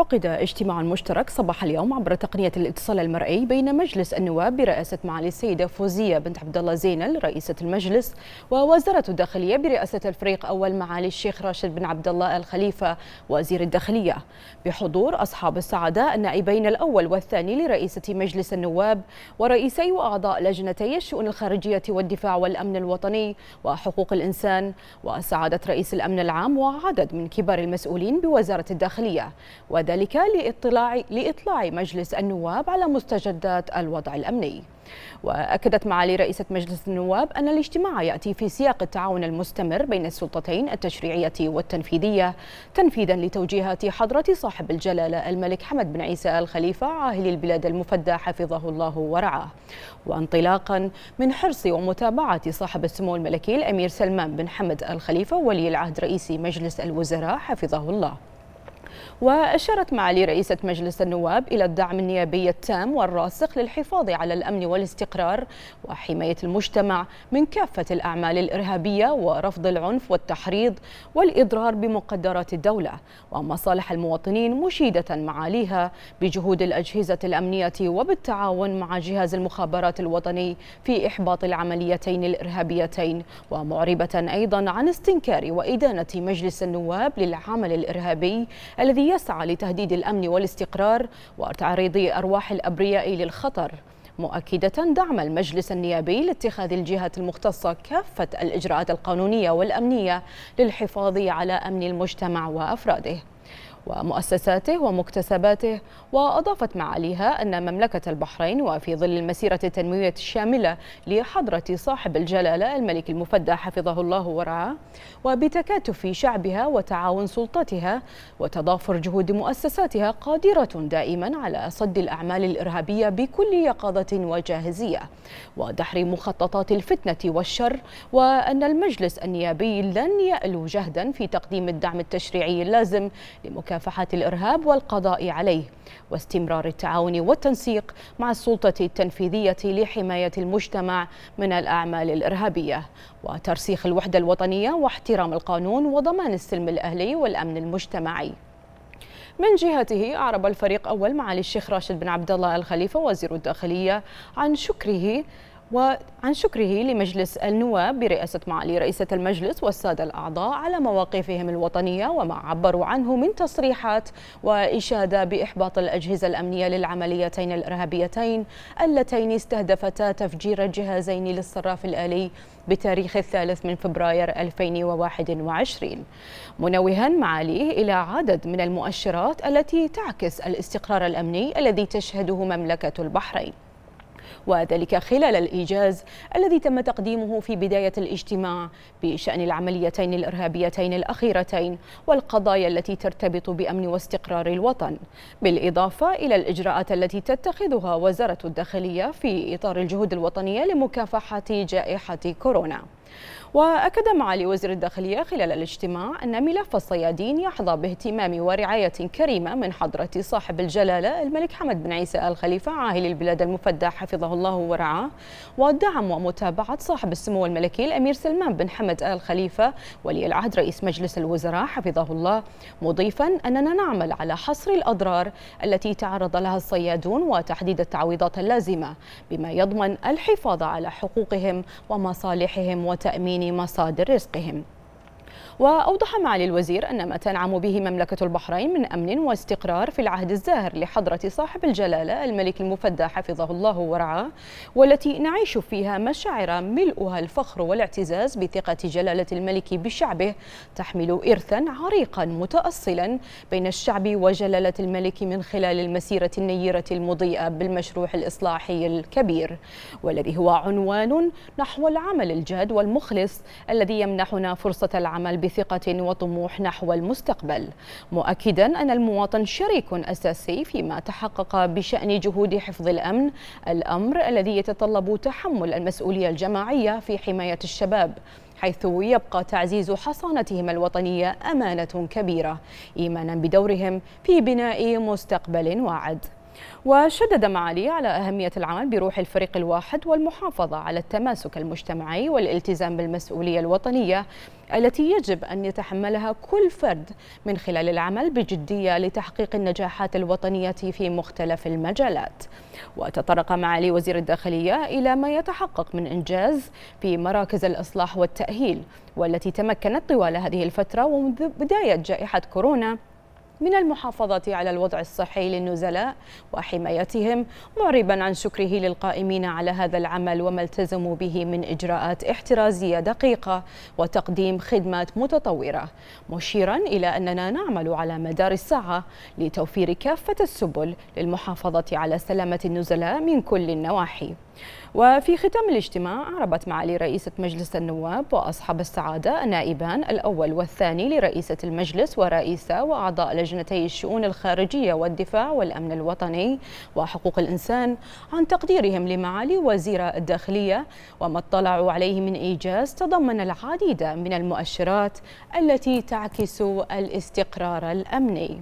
عقد اجتماع مشترك صباح اليوم عبر تقنية الاتصال المرئي بين مجلس النواب برئاسة معالي السيدة فوزية بنت عبد الله زينل رئيسة المجلس ووزارة الداخلية برئاسة الفريق أول معالي الشيخ راشد بن عبد الله الخليفة وزير الداخلية بحضور أصحاب السعادة النائبين الأول والثاني لرئيسة مجلس النواب ورئيسي وأعضاء لجنتي الشؤون الخارجية والدفاع والأمن الوطني وحقوق الإنسان وسعادة رئيس الأمن العام وعدد من كبار المسؤولين بوزارة الداخلية وذلك وذلك لإطلاع, لإطلاع مجلس النواب على مستجدات الوضع الأمني وأكدت معالي رئيسة مجلس النواب أن الاجتماع يأتي في سياق التعاون المستمر بين السلطتين التشريعية والتنفيذية تنفيذا لتوجيهات حضرة صاحب الجلالة الملك حمد بن عيسى الخليفة عاهل البلاد المفدى حفظه الله ورعاه وانطلاقا من حرص ومتابعة صاحب السمو الملكي الأمير سلمان بن حمد الخليفة ولي العهد رئيس مجلس الوزراء حفظه الله وأشارت معالي رئيسة مجلس النواب إلى الدعم النيابي التام والراسخ للحفاظ على الأمن والاستقرار وحماية المجتمع من كافة الأعمال الإرهابية ورفض العنف والتحريض والإضرار بمقدرات الدولة ومصالح المواطنين مشيدة معاليها بجهود الأجهزة الأمنية وبالتعاون مع جهاز المخابرات الوطني في إحباط العمليتين الإرهابيتين ومعربة أيضا عن استنكار وإدانة مجلس النواب للعمل الإرهابي الذي يسعى لتهديد الأمن والاستقرار وتعريض أرواح الأبرياء للخطر مؤكدة دعم المجلس النيابي لاتخاذ الجهات المختصة كافة الإجراءات القانونية والأمنية للحفاظ على أمن المجتمع وأفراده ومؤسساته ومكتسباته وأضافت معاليها أن مملكة البحرين وفي ظل المسيرة التنموية الشاملة لحضرة صاحب الجلالة الملك المفدى حفظه الله ورعاه وبتكاتف شعبها وتعاون سلطتها وتضافر جهود مؤسساتها قادرة دائما على صد الأعمال الإرهابية بكل يقظة وجاهزية ودحر مخططات الفتنة والشر وأن المجلس النيابي لن يألو جهدا في تقديم الدعم التشريعي اللازم لمكافحة مكافحة الإرهاب والقضاء عليه واستمرار التعاون والتنسيق مع السلطة التنفيذية لحماية المجتمع من الأعمال الإرهابية وترسيخ الوحدة الوطنية واحترام القانون وضمان السلم الأهلي والأمن المجتمعي من جهته أعرب الفريق أول معالي الشيخ راشد بن عبد الله الخليفة وزير الداخلية عن شكره وعن شكره لمجلس النواب برئاسة معالي رئيسة المجلس والسادة الأعضاء على مواقفهم الوطنية وما عبروا عنه من تصريحات وإشادة بإحباط الأجهزة الأمنية للعمليتين الإرهابيتين اللتين استهدفتا تفجير جهازين للصراف الآلي بتاريخ الثالث من فبراير 2021 منوها معاليه إلى عدد من المؤشرات التي تعكس الاستقرار الأمني الذي تشهده مملكة البحرين وذلك خلال الإيجاز الذي تم تقديمه في بداية الاجتماع بشأن العمليتين الإرهابيتين الأخيرتين والقضايا التي ترتبط بأمن واستقرار الوطن بالإضافة إلى الإجراءات التي تتخذها وزارة الداخلية في إطار الجهود الوطنية لمكافحة جائحة كورونا وأكد معالي وزير الداخلية خلال الاجتماع أن ملف الصيادين يحظى باهتمام ورعاية كريمة من حضرة صاحب الجلالة الملك حمد بن عيسى آل خليفة عاهل البلاد المفدى حفظه الله ورعاه ودعم ومتابعة صاحب السمو الملكي الأمير سلمان بن حمد آل خليفة ولي العهد رئيس مجلس الوزراء حفظه الله مضيفا أننا نعمل على حصر الأضرار التي تعرض لها الصيادون وتحديد التعويضات اللازمة بما يضمن الحفاظ على حقوقهم ومصالحهم وت وتأمين مصادر رزقهم وأوضح معالي الوزير أن ما تنعم به مملكة البحرين من أمن واستقرار في العهد الزاهر لحضرة صاحب الجلالة الملك المفدى حفظه الله ورعاه والتي نعيش فيها مشاعر ملؤها الفخر والاعتزاز بثقة جلالة الملك بشعبه تحمل إرثا عريقا متأصلا بين الشعب وجلالة الملك من خلال المسيرة النيرة المضيئة بالمشروع الإصلاحي الكبير والذي هو عنوان نحو العمل الجاد والمخلص الذي يمنحنا فرصة العمل العمل بثقة وطموح نحو المستقبل مؤكدا أن المواطن شريك أساسي فيما تحقق بشأن جهود حفظ الأمن الأمر الذي يتطلب تحمل المسؤولية الجماعية في حماية الشباب حيث يبقى تعزيز حصانتهم الوطنية أمانة كبيرة إيمانا بدورهم في بناء مستقبل واعد وشدد معالي على أهمية العمل بروح الفريق الواحد والمحافظة على التماسك المجتمعي والالتزام بالمسؤولية الوطنية التي يجب أن يتحملها كل فرد من خلال العمل بجدية لتحقيق النجاحات الوطنية في مختلف المجالات وتطرق معالي وزير الداخلية إلى ما يتحقق من إنجاز في مراكز الإصلاح والتأهيل والتي تمكنت طوال هذه الفترة ومنذ بداية جائحة كورونا من المحافظة على الوضع الصحي للنزلاء وحمايتهم معربا عن شكره للقائمين على هذا العمل وما التزموا به من إجراءات احترازية دقيقة وتقديم خدمات متطورة مشيرا إلى أننا نعمل على مدار الساعة لتوفير كافة السبل للمحافظة على سلامة النزلاء من كل النواحي وفي ختام الاجتماع عربت معالي رئيسة مجلس النواب وأصحاب السعادة النائبان الأول والثاني لرئيسة المجلس ورئيسة وأعضاء لجنتي الشؤون الخارجية والدفاع والأمن الوطني وحقوق الإنسان عن تقديرهم لمعالي وزير الداخلية وما اطلعوا عليه من إيجاز تضمن العديد من المؤشرات التي تعكس الاستقرار الأمني